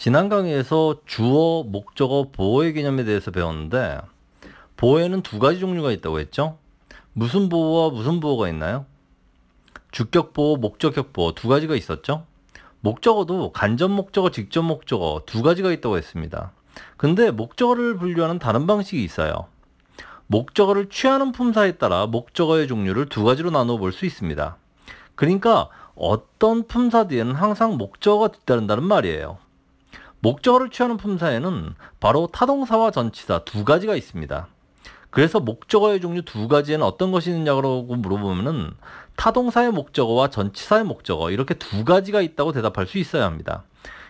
지난 강의에서 주어, 목적어, 보호의 개념에 대해서 배웠는데 보호에는 두 가지 종류가 있다고 했죠? 무슨 보호와 무슨 보호가 있나요? 주격 보호, 목적격 보호 두 가지가 있었죠? 목적어도 간접 목적어, 직접 목적어 두 가지가 있다고 했습니다. 근데 목적어를 분류하는 다른 방식이 있어요. 목적어를 취하는 품사에 따라 목적어의 종류를 두 가지로 나눠 볼 수 있습니다. 그러니까 어떤 품사 뒤에는 항상 목적어가 뒤따른다는 말이에요. 목적어를 취하는 품사에는 바로 타동사와 전치사 두 가지가 있습니다. 그래서 목적어의 종류 두 가지에는 어떤 것이 있느냐고 물어보면 타동사의 목적어와 전치사의 목적어 이렇게 두 가지가 있다고 대답할 수 있어야 합니다.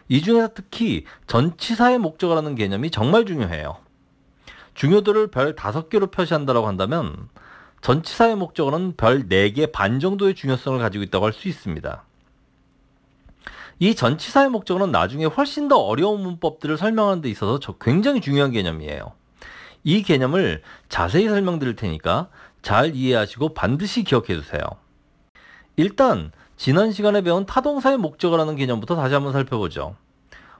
이 중에서 특히 전치사의 목적어라는 개념이 정말 중요해요. 중요도를 별 다섯 개로 표시한다라고 한다면 전치사의 목적어는 별4개반 정도의 중요성을 가지고 있다고 할 수 있습니다. 이 전치사의 목적은 나중에 훨씬 더 어려운 문법들을 설명하는 데 있어서 굉장히 중요한 개념이에요. 이 개념을 자세히 설명드릴 테니까 잘 이해하시고 반드시 기억해 두세요. 일단 지난 시간에 배운 타동사의 목적어라는 개념부터 다시 한번 살펴보죠.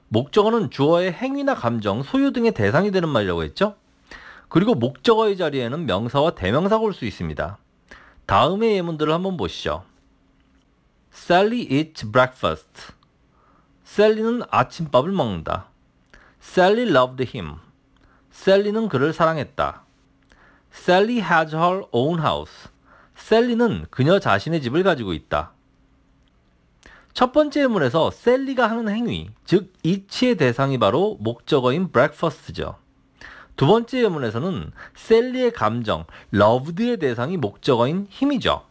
목적어는 주어의 행위나 감정, 소유 등의 대상이 되는 말이라고 했죠? 그리고 목적어의 자리에는 명사와 대명사가 올 수 있습니다. 다음의 예문들을 한번 보시죠. Sally eats breakfast. 셀리는 아침밥을 먹는다. Sally loved him. 셀리는 그를 사랑했다. Sally has her own house. 셀리는 그녀 자신의 집을 가지고 있다. 첫 번째 예문에서 셀리가 하는 행위, 즉 이치의 대상이 바로 목적어인 breakfast죠. 두 번째 예문에서는 셀리의 감정, loved의 대상이 목적어인 힘이죠.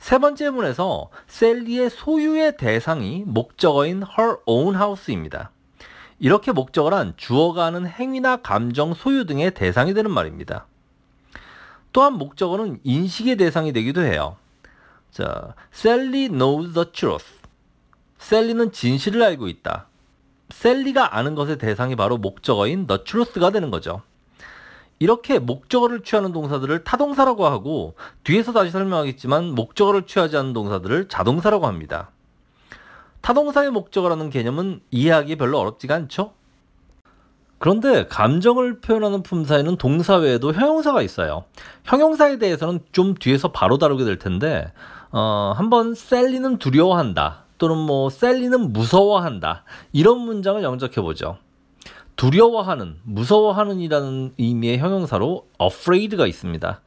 세 번째 문에서 셀리의 소유의 대상이 목적어인 her own house입니다. 이렇게 목적어란 주어가 하는 행위나 감정, 소유 등의 대상이 되는 말입니다. 또한 목적어는 인식의 대상이 되기도 해요. 자, 셀리 knows the truth. 셀리는 진실을 알고 있다. 셀리가 아는 것의 대상이 바로 목적어인 the truth가 되는 거죠. 이렇게 목적어를 취하는 동사들을 타동사라고 하고 뒤에서 다시 설명하겠지만 목적어를 취하지 않는 동사들을 자동사라고 합니다. 타동사의 목적어라는 개념은 이해하기 별로 어렵지가 않죠? 그런데 감정을 표현하는 품사에는 동사 외에도 형용사가 있어요. 형용사에 대해서는 좀 뒤에서 바로 다루게 될 텐데 어, 한번 셀리는 두려워한다 또는 뭐 셀리는 무서워한다 이런 문장을 영작해 보죠. 두려워하는, 무서워하는이라는 의미의 형용사로 afraid가 있습니다.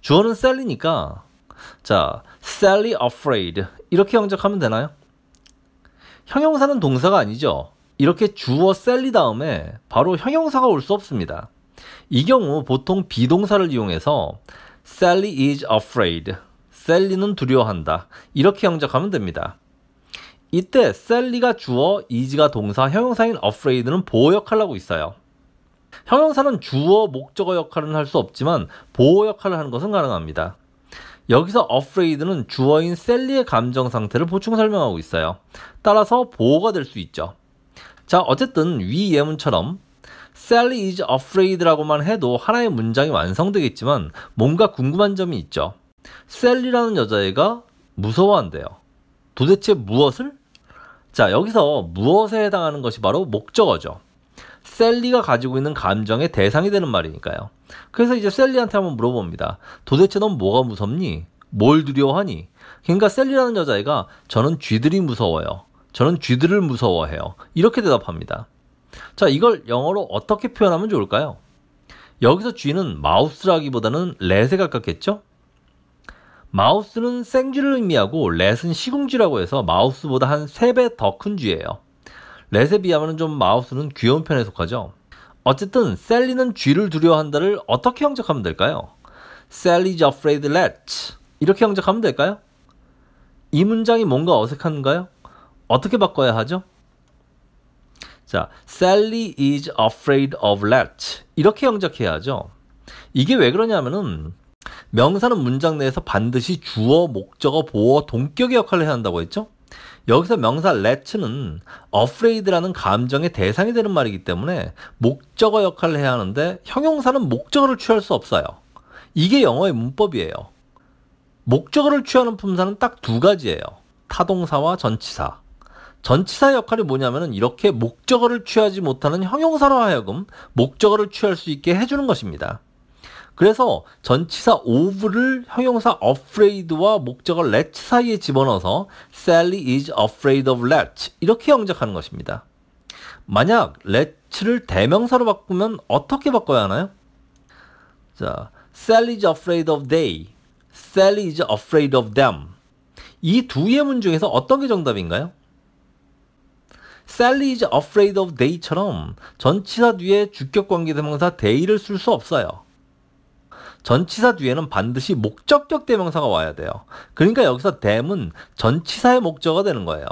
주어는 셀리니까 자, Sally afraid 이렇게 영적하면 되나요? 형용사는 동사가 아니죠. 이렇게 주어 셀리 다음에 바로 형용사가 올 수 없습니다. 이 경우 보통 비동사를 이용해서 Sally is afraid, 셀리는 두려워한다 이렇게 영적하면 됩니다. 이때 셀리가 주어, 이지가 동사, 형용사인 afraid는 보호 역할을 하고 있어요. 형용사는 주어, 목적어 역할은 할 수 없지만 보호 역할을 하는 것은 가능합니다. 여기서 afraid는 주어인 셀리의 감정 상태를 보충 설명하고 있어요. 따라서 보호가 될 수 있죠. 자, 어쨌든 위 예문처럼 Sally is afraid라고만 해도 하나의 문장이 완성되겠지만 뭔가 궁금한 점이 있죠. 셀리라는 여자애가 무서워한대요. 도대체 무엇을? 자, 여기서 무엇에 해당하는 것이 바로 목적어죠. 셀리가 가지고 있는 감정의 대상이 되는 말이니까요. 그래서 이제 셀리한테 한번 물어봅니다. 도대체 넌 뭐가 무섭니? 뭘 두려워하니? 그러니까 셀리라는 여자애가 저는 쥐들이 무서워요. 저는 쥐들을 무서워해요. 이렇게 대답합니다. 자, 이걸 영어로 어떻게 표현하면 좋을까요? 여기서 쥐는 마우스라기보다는 렛에 가깝겠죠? 마우스는 생쥐를 의미하고 렛은 시궁쥐라고 해서 마우스보다 한 3배 더 큰 쥐예요. 렛에 비하면 좀 마우스는 귀여운 편에 속하죠. 어쨌든 셀리는 쥐를 두려워한다를 어떻게 형적하면 될까요? Sally's afraid let. 이렇게 형적하면 될까요? 이 문장이 뭔가 어색한가요? 어떻게 바꿔야 하죠? 자, Sally is afraid of let. 이렇게 형적해야 하죠. 이게 왜 그러냐면은 명사는 문장 내에서 반드시 주어, 목적어, 보어, 동격의 역할을 해야 한다고 했죠? 여기서 명사 let는 afraid라는 감정의 대상이 되는 말이기 때문에 목적어 역할을 해야 하는데 형용사는 목적어를 취할 수 없어요. 이게 영어의 문법이에요. 목적어를 취하는 품사는 딱 두 가지예요. 타동사와 전치사. 전치사 의 역할이 뭐냐면은 이렇게 목적어를 취하지 못하는 형용사로 하여금 목적어를 취할 수 있게 해주는 것입니다. 그래서 전치사 of를 형용사 afraid와 목적을 let 사이에 집어넣어서 Sally is afraid of let 이렇게 영작하는 것입니다. 만약 let를 대명사로 바꾸면 어떻게 바꿔야 하나요? 자, Sally is afraid of they, Sally is afraid of them 이 두 예문 중에서 어떤 게 정답인가요? Sally is afraid of day처럼 전치사 뒤에 주격관계 대명사 day를 쓸 수 없어요. 전치사 뒤에는 반드시 목적격 대명사가 와야 돼요. 그러니까 여기서 댐은 전치사의 목적어가 되는 거예요.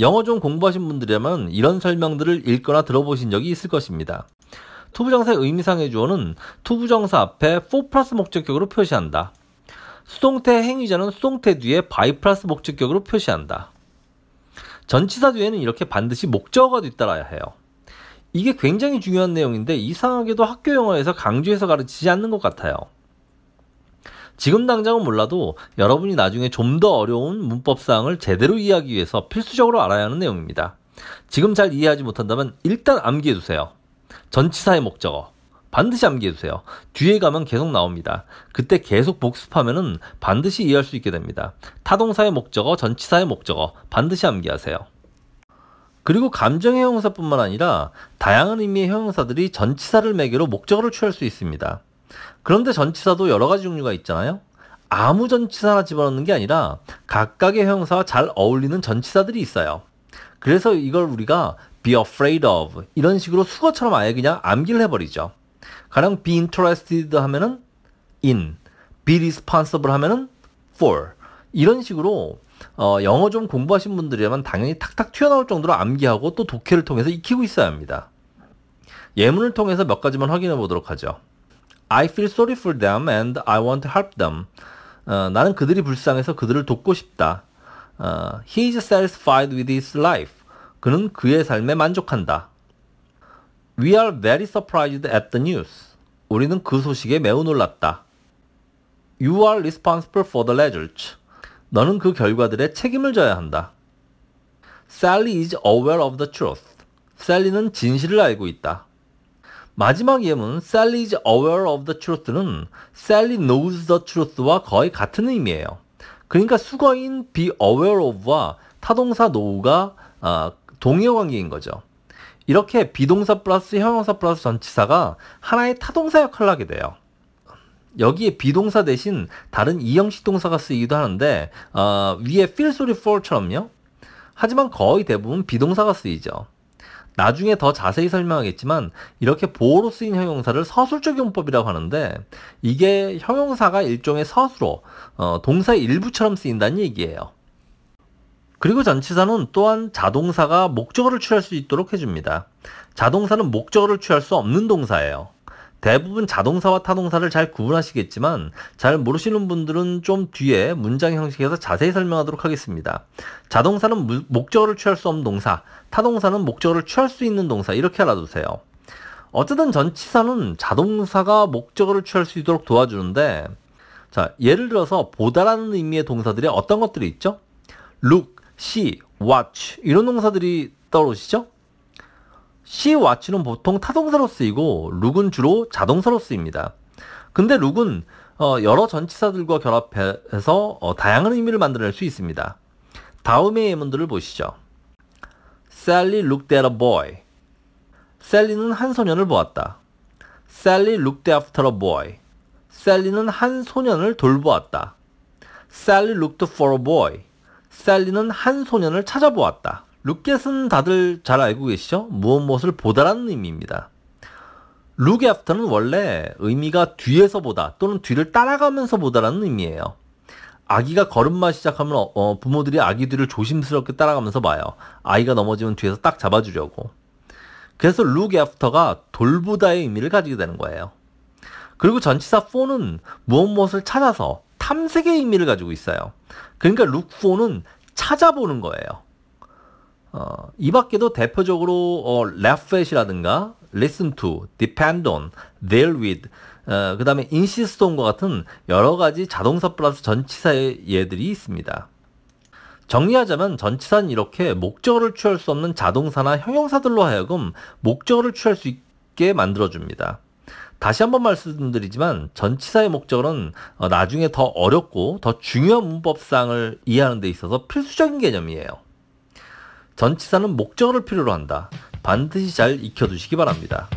영어 좀 공부하신 분들이라면 이런 설명들을 읽거나 들어보신 적이 있을 것입니다. 투부정사의 의미상의 주어는 투부정사 앞에 for 플러스 목적격으로 표시한다. 수동태 행위자는 수동태 뒤에 by 플러스 목적격으로 표시한다. 전치사 뒤에는 이렇게 반드시 목적어가 뒤따라야 해요. 이게 굉장히 중요한 내용인데 이상하게도 학교 영어에서 강조해서 가르치지 않는 것 같아요. 지금 당장은 몰라도 여러분이 나중에 좀 더 어려운 문법 사항을 제대로 이해하기 위해서 필수적으로 알아야 하는 내용입니다. 지금 잘 이해하지 못한다면 일단 암기해 두세요. 전치사의 목적어 반드시 암기해 두세요. 뒤에 가면 계속 나옵니다. 그때 계속 복습하면 반드시 이해할 수 있게 됩니다. 타동사의 목적어, 전치사의 목적어 반드시 암기하세요. 그리고 감정의 형용사뿐만 아니라 다양한 의미의 형용사들이 전치사를 매개로 목적어를 취할 수 있습니다. 그런데 전치사도 여러 가지 종류가 있잖아요. 아무 전치사 나 집어넣는 게 아니라 각각의 형용사와 잘 어울리는 전치사들이 있어요. 그래서 이걸 우리가 be afraid of 이런 식으로 수거처럼 아예 그냥 암기를 해버리죠. 가령 be interested 하면은 in, be responsible 하면은 for 이런 식으로 어, 영어 좀 공부하신 분들이라면 당연히 탁탁 튀어나올 정도로 암기하고 또 독해를 통해서 익히고 있어야 합니다. 예문을 통해서 몇 가지만 확인해 보도록 하죠. I feel sorry for them and I want to help them. 어, 나는 그들이 불쌍해서 그들을 돕고 싶다. 어, he is satisfied with his life. 그는 그의 삶에 만족한다. We are very surprised at the news. 우리는 그 소식에 매우 놀랐다. You are responsible for the results. 너는 그 결과들에 책임을 져야 한다. Sally is aware of the truth. 셀리는 진실을 알고 있다. 마지막 예문 Sally is aware of the truth는 Sally knows the truth와 거의 같은 의미예요. 그러니까 수거인 be aware of와 타동사 know가 어, 아, 동의 관계인 거죠. 이렇게 비동사 플러스 형용사 플러스 전치사가 하나의 타동사 역할을 하게 돼요. 여기에 비동사 대신 다른 이형식 동사가 쓰이기도 하는데 어, 위에 feel sorry for처럼요. 하지만 거의 대부분 비동사가 쓰이죠. 나중에 더 자세히 설명하겠지만 이렇게 보호로 쓰인 형용사를 서술적 용법이라고 하는데 이게 형용사가 일종의 서술어, 어, 동사의 일부처럼 쓰인다는 얘기예요. 그리고 전치사는 또한 자동사가 목적어를 취할 수 있도록 해줍니다. 자동사는 목적어를 취할 수 없는 동사예요. 대부분 자동사와 타동사를 잘 구분하시겠지만 잘 모르시는 분들은 좀 뒤에 문장 형식에서 자세히 설명하도록 하겠습니다. 자동사는 무, 목적어를 취할 수 없는 동사, 타동사는 목적어를 취할 수 있는 동사 이렇게 알아두세요. 어쨌든 전치사는 자동사가 목적어를 취할 수 있도록 도와주는데 자 예를 들어서 보다라는 의미의 동사들이 어떤 것들이 있죠? look, see, watch 이런 동사들이 떠오르시죠? 시와치는 보통 타동사로 쓰이고 룩은 주로 자동사로 쓰입니다. 근데 룩은 어, 여러 전치사들과 결합해서 어, 다양한 의미를 만들어낼 수 있습니다. 다음의 예문들을 보시죠. Sally looked at a boy. 셀리는 한 소년을 보았다. Sally looked after a boy. 셀리는 한 소년을 돌보았다. Sally looked for a boy. 셀리는 한 소년을 찾아보았다. 룩겟은 다들 잘 알고 계시죠? 무엇 무엇을 보다라는 의미입니다. 루게 아프터는 원래 의미가 뒤에서 보다 또는 뒤를 따라가면서 보다라는 의미예요. 아기가 걸음마 시작하면 어, 어, 부모들이 아기 뒤를 조심스럽게 따라가면서 봐요. 아이가 넘어지면 뒤에서 딱 잡아주려고. 그래서 루게 아프터가 돌보다의 의미를 가지게 되는 거예요. 그리고 전치사 4는 무엇 무엇을 찾아서 탐색의 의미를 가지고 있어요. 그러니까 룩 4는 찾아보는 거예요. 어, 이 밖에도 대표적으로 어, l a u g at이라든가 listen to, depend on, deal with, 어, 그 다음에 insist on과 같은 여러 가지 자동사 플러스 전치사의 예들이 있습니다. 정리하자면 전치사는 이렇게 목적어를 취할 수 없는 자동사나 형용사들로 하여금 목적어를 취할 수 있게 만들어줍니다. 다시 한번 말씀드리지만 전치사의 목적은 어, 나중에 더 어렵고 더 중요한 문법상을 이해하는 데 있어서 필수적인 개념이에요. 전치사는 목적을 필요로 한다. 반드시 잘 익혀두시기 바랍니다.